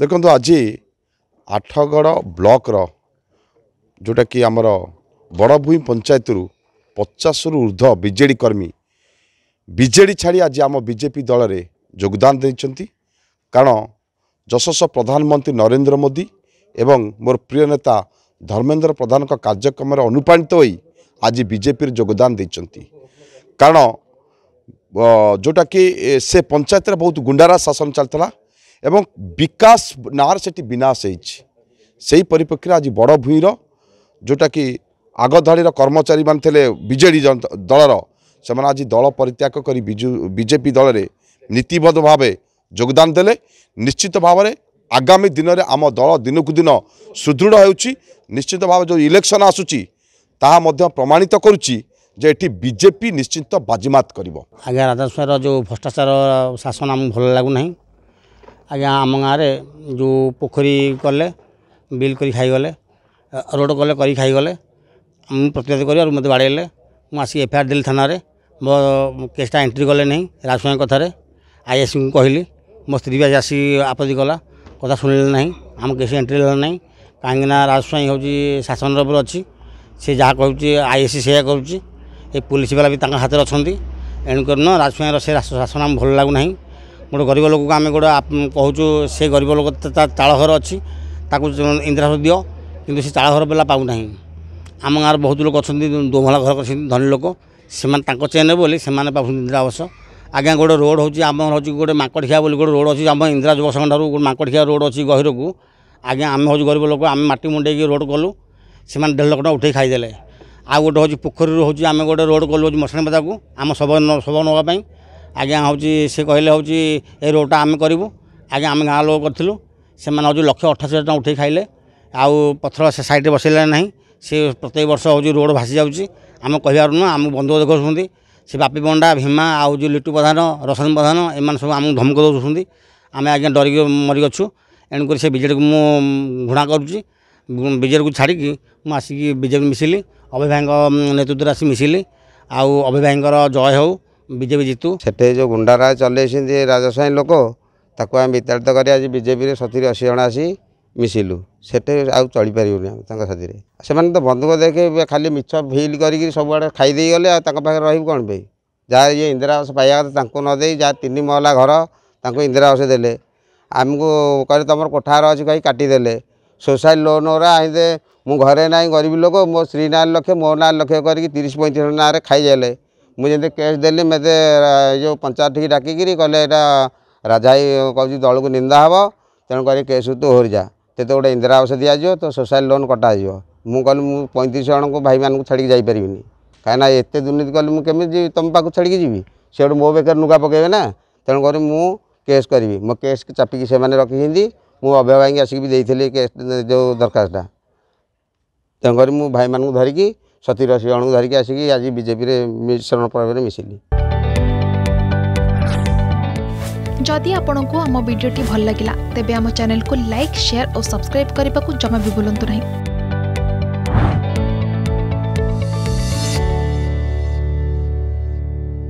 ଦେଖନ୍ତୁ ଆଜି ଆଠଗଡ଼ ବ୍ଲକର ଯେଉଁଟାକି ଆମର ବଡ଼ଭୂଇଁ ପଞ୍ଚାୟତରୁ ପଚାଶରୁ ଉର୍ଦ୍ଧ ବିଜେଡ଼ି କର୍ମୀ ବିଜେଡ଼ି ଛାଡ଼ି ଆଜି ଆମ ବିଜେପି ଦଳରେ ଯୋଗଦାନ ଦେଇଛନ୍ତି କାରଣ ଯଶସ୍ୱ ପ୍ରଧାନମନ୍ତ୍ରୀ ନରେନ୍ଦ୍ର ମୋଦି ଏବଂ ମୋର ପ୍ରିୟ ନେତା ଧର୍ମେନ୍ଦ୍ର ପ୍ରଧାନଙ୍କ କାର୍ଯ୍ୟକ୍ରମରେ ଅନୁପ୍ରାଣିତ ହୋଇ ଆଜି ବିଜେପିରେ ଯୋଗଦାନ ଦେଇଛନ୍ତି କାରଣ ଯେଉଁଟାକି ସେ ପଞ୍ଚାୟତରେ ବହୁତ ଗୁଣ୍ଡାରା ଶାସନ ଚାଲିଥିଲା এবং ବିକାଶ ନାଁରେ ସେଠି ବିନାଶ ହେଇଛି ସେହି ପରିପ୍ରେକ୍ଷୀରେ ଆଜି ବଡ଼ ଭୂଇଁର ଯେଉଁଟାକି ଆଗଧାଡ଼ିର କର୍ମଚାରୀମାନେ ଥିଲେ ବିଜେଡ଼ି ଦଳର ସେମାନେ ଆଜି ଦଳ ପରିତ୍ୟାଗ କରି ବିଜୁ ବିଜେପି ଦଳରେ ନୀତିବଦ୍ଧ ଭାବେ ଯୋଗଦାନ ଦେଲେ ନିଶ୍ଚିତ ଭାବରେ ଆଗାମୀ ଦିନରେ ଆମ ଦଳ ଦିନକୁ ଦିନ ସୁଦୃଢ଼ ହେଉଛି ନିଶ୍ଚିତ ଭାବେ ଯେଉଁ ଇଲେକ୍ସନ୍ ଆସୁଛି ତାହା ମଧ୍ୟ ପ୍ରମାଣିତ କରୁଛି ଯେ ଏଠି ବିଜେପି ନିଶ୍ଚିତ ବାଜିମାତ କରିବ ଆଜ୍ଞା ରାଜସ୍ୱର ଯେଉଁ ଭ୍ରଷ୍ଟାଚାର ଶାସନ ଆମକୁ ଭଲ ଲାଗୁନାହିଁ ଆଜ୍ଞା ଆମ ଗାଁରେ ଯେଉଁ ପୋଖରୀ କଲେ ବିଲ୍ କରି ଖାଇଗଲେ ରୋଡ଼ କଲେ କରି ଖାଇଗଲେ ମୁଁ ପ୍ରତିବାଦ କରିବାରୁ ମୋତେ ବାଡ଼େଇଲେ ମୁଁ ଆସିକି ଏଫ୍ ଆଇ ଆର୍ ଦେଲି ଥାନାରେ ମୋ କେସ୍ଟା ଏଣ୍ଟ୍ରି କଲେ ନାହିଁ ରାଜସ୍ୱାଇଁ କଥାରେ ଆଇଏସ୍ଙ୍କୁ କହିଲି ମୋ ସ୍ତ୍ରୀ ବି ଆଜି ଆସି ଆପତ୍ତି କଲା କଥା ଶୁଣିଲେ ନାହିଁ ଆମ କେସ୍ ଏଣ୍ଟ୍ରି ହେଲା ନାହିଁ କାହିଁକିନା ରାଜସ୍ୱାଇଁ ହେଉଛି ଶାସନର ଉପରେ ଅଛି ସେ ଯାହା କହୁଛି ଆଇଏସ୍ସି ସେୟା କରୁଛି ଏ ପୋଲିସ ବାଲା ବି ତାଙ୍କ ହାତରେ ଅଛନ୍ତି ଏଣୁକରି ନ ରାଜସ୍ୱାଇଁର ସେ ଶାସନ ଆମ ଭଲ ଲାଗୁନାହିଁ ଗୋଟେ ଗରିବ ଲୋକକୁ ଆମେ ଗୋଟେ କହୁଛୁ ସେ ଗରିବ ଲୋକ ତା ଚାଳ ଘର ଅଛି ତାକୁ ଇନ୍ଦିରାସ ଦିଅ କିନ୍ତୁ ସେ ଚାଳ ଘର ପିଲା ପାଉନାହିଁ ଆମ ଗାଁରେ ବହୁତ ଲୋକ ଅଛନ୍ତି ଦୋମହଲା ଘର କରିଛନ୍ତି ଧନୀ ଲୋକ ସେମାନେ ତାଙ୍କ ଚେନ୍ ବୋଲି ସେମାନେ ପାଉଛନ୍ତି ଇନ୍ଦିରା ଆବାସ ଆଜ୍ଞା ଗୋଟେ ରୋଡ଼ ହେଉଛି ଆମର ହେଉଛି ଗୋଟେ ମାଙ୍କଡ଼ଖିଆ ବୋଲି ଗୋଟେ ରୋଡ଼ ଅଛି ଆମ ଇନ୍ଦିରା ଯୁବସଂଘ ଠାରୁ ଗୋଟେ ମାଙ୍କଡ଼ଖିଆ ରୋଡ଼ ଅଛି ଗହିରକୁ ଆଜ୍ଞା ଆମେ ହେଉଛି ଗରିବ ଲୋକ ଆମେ ମାଟି ମୁଣ୍ଡେଇକି ରୋଡ଼ କଲୁ ସେମାନେ ଦେଢ଼ ଲକ୍ଷ ଟଙ୍କା ଉଠେଇ ଖାଇଦେଲେ ଆଉ ଗୋଟେ ହେଉଛି ପୋଖରୀରୁ ହେଉଛି ଆମେ ଗୋଟେ ରୋଡ଼ କଲୁ ହେଉଛି ମଶାଣି ପଦାକୁ ଆମ ଶବ ଶବ ନେବା ପାଇଁ ଆଜ୍ଞା ହେଉଛି ସେ କହିଲେ ହେଉଛି ଏ ରୋଡ଼ଟା ଆମେ କରିବୁ ଆଜ୍ଞା ଆମେ ଗାଁ ଲୋକ କରିଥିଲୁ ସେମାନେ ହେଉଛି ଲକ୍ଷେ ଅଠାଅଶୀ ହଜାର ଟଙ୍କା ଉଠେଇ ଖାଇଲେ ଆଉ ପଥର ସେ ସାଇଡ଼୍ରେ ବସେଇଲେ ନାହିଁ ସେ ପ୍ରତ୍ୟେକ ବର୍ଷ ହେଉଛି ରୋଡ଼ ଭାସି ଯାଉଛି ଆମେ କହିପାରୁନୁ ଆମକୁ ବନ୍ଧୁକ ଦେଖାଉଛନ୍ତି ସେ ବାପି ପଣ୍ଡା ଭୀମା ଆଉ ଯେଉଁ ଲିଟୁ ପ୍ରଧାନ ରସନ ପ୍ରଧାନ ଏମାନେ ସବୁ ଆମକୁ ଧମକ ଦେଉଛନ୍ତି ଆମେ ଆଜ୍ଞା ଡରିକି ମରିଅଛୁ ଏଣୁକରି ସେ ବିଜେଡ଼ିକୁ ମୁଁ ଘୃଣା କରୁଛି ବିଜେଡ଼ିକୁ ଛାଡ଼ିକି ମୁଁ ଆସିକି ବିଜେପି ମିଶିଲି ଅଭୟ ଭାଇଙ୍କ ନେତୃତ୍ୱରେ ଆସି ମିଶିଲି ଆଉ ଅଭୟ ଭାଇଙ୍କର ଜୟ ହେଉ ବିଜେପି ଜିତୁ ସେଠି ଯେଉଁ ଗୁଣ୍ଡାରାଜ ଚଲେଇଛନ୍ତି ରାଜସ୍ୱାଇ ଲୋକ ତାକୁ ଆମେ ବିତାଡ଼ିତ କରି ଆଜି ବିଜେପିରେ ସତୁରି ଅଶୀ ଜଣ ଆସି ମିଶିଲୁ ସେଠି ଆଉ ଚଳିପାରିବୁନି ଆମେ ତାଙ୍କ ସାଥିରେ ସେମାନେ ତ ବନ୍ଧୁକ ଦେଖି ଖାଲି ମିଛ ଫିଲ୍ କରିକି ସବୁଆଡ଼େ ଖାଇ ଦେଇଗଲେ ଆଉ ତାଙ୍କ ପାଖରେ ରହିବୁ କ'ଣ ପାଇଁ ଯାହା ଇଏ ଇନ୍ଦିରାବାସ ପାଇବା କଥା ତାଙ୍କୁ ନ ଦେଇ ଯାହା ତିନି ମହଲା ଘର ତାଙ୍କୁ ଇନ୍ଦିରାବାସ ଦେଲେ ଆମକୁ କହିଲେ ତୁମର କୋଠାର ଅଛି କହି କାଟିଦେଲେ ସୋସିଆଲ ଲୋନ୍ ଗୁରା ଆଣିଦେ ମୁଁ ଘରେ ନାହିଁ ଗରିବ ଲୋକ ମୋ ସ୍ତ୍ରୀ ନାଁ ଲକ୍ଷେ ମୋ ନାଁ ଲକ୍ଷେ କରିକି ତିରିଶ ପଇଁତିରିଶ ନାଁରେ ଖାଇଯାଇଲେ मुझे कैश दे मत जो पंचायत ठीक डाकिकी कहे यहाँ राजा ही कह दल को निंदा हे तेणुक कैश तू हो जा ते तो गोटे इंदिरा आवास दिया तो सोशल लोन कटा जा मुझे पैंतीस जन को भाई मानक छाड़ी जापरिनी कहीं ये दुर्नीति कल मुझे तुम पाक छाड़ी जी से मो बेकर नुगा पकेबे ना तेणुक मुझे केस करी मो के चापिक से रखी मुझे अभय भाई आसिक भी देखी केस जो दरखास्त तेणुक मुझ भाई मानक धरिकी ସତୁରି ଅଶୀ ଜଣଙ୍କୁ ଧରିକି ଆସିକି ଆଜି ବିଜେପିରେ ଶରଣ ପର୍ବରେ ମିଶିଲି ଯଦି ଆପଣଙ୍କୁ ଆମ ଭିଡ଼ିଓଟି ଭଲ ଲାଗିଲା ତେବେ ଆମ ଚ୍ୟାନେଲକୁ ଲାଇକ୍ ସେୟାର ଓ ସବସ୍କ୍ରାଇବ୍ କରିବାକୁ ଜମା ବି ଭୁଲନ୍ତୁ ନାହିଁ